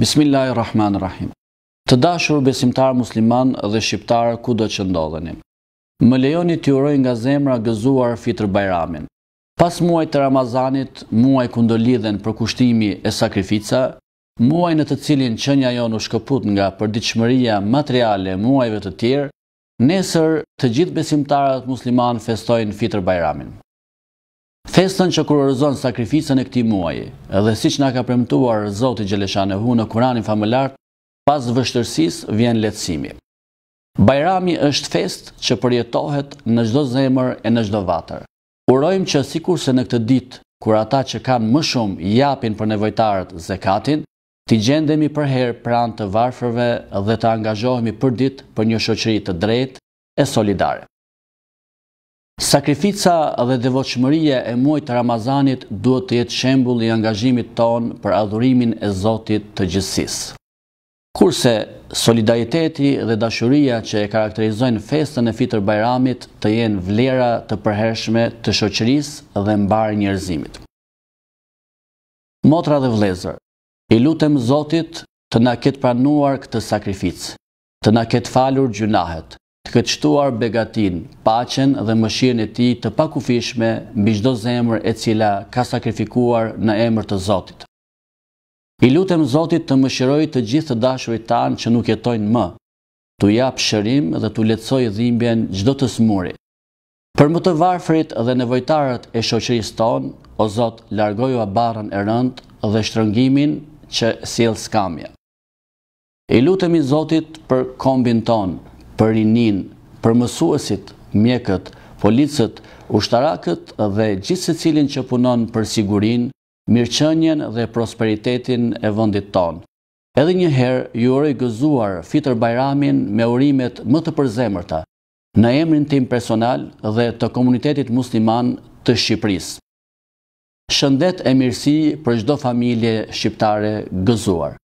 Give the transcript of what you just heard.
Bismillahirrahmanirrahim. Të dashur besimtar musliman dhe shqiptar kudo që ndodheni. Më lejoni t'ju uroj nga zemra gëzuar Fitr bajramin Pas muajit të Ramazanit, muaj ku për kushtimi e sakrifica muaj në të cilin qenia jonë u shkëput nga përditshmëria materiale e muajve të tjerë, nesër të gjithë besimtarët musliman festojnë Fitr bajramin Festën që kurorëzon sakrificën e këti muaji, edhe si që nga ka premtuar Zotë i në Hu në Kurani Familartë, pas vështërsis vjen letësimi. Bajrami është fest që përjetohet në gjdo zemër e në gjdo vatër. Urojmë që si kurse në këtë ditë, kur ata që kanë më shumë japin për nevojtarët zekatin, ti gjendemi për herë pranë të varfërve dhe të angazhohemi për ditë për një shoqëri të drejtë e solidare. Sakrifica dhe devoqëmërije e të Ramazanit duhet të jetë shembul i angazhimit ton për adhurimin e Zotit të gjithsis. Kurse, solidariteti dhe dashuria që e karakterizojnë festën e fitër Bajramit të jenë vlera të përhershme të shoqëris dhe mbarë njerëzimit. Motra dhe vlezër, i lutem Zotit të na ketë pranuar këtë sakrificë, të na ketë falur gjunahet, të këtështuar begatin, pacen dhe mëshirën e ti të pakufishme mbi gjdo zemër e cila ka sakrifikuar në emër të Zotit. I lutem Zotit të mëshiroj të gjithë të dashurit tanë që nuk jetojnë më, të japë shërim dhe të letësoj dhimbjen gjdo të smurit. Për më të varfrit dhe nevojtarët e shoqëris tonë, o Zot, largoju a barën e rënd dhe shtrëngimin që siel skamja. I lutemi Zotit për kombin tonë, për rinin, për mësuesit, mjekët, policët, ushtarakët dhe gjithë se cilin që punon për sigurin, mirëqënjen dhe prosperitetin e vëndit tonë. Edhe njëherë ju rëjë gëzuar fitër bajramin me urimet më të përzemërta në emrin tim personal dhe të komunitetit musliman të Shqipërisë. Shëndet e mirësi për gjdo familje shqiptare gëzuar.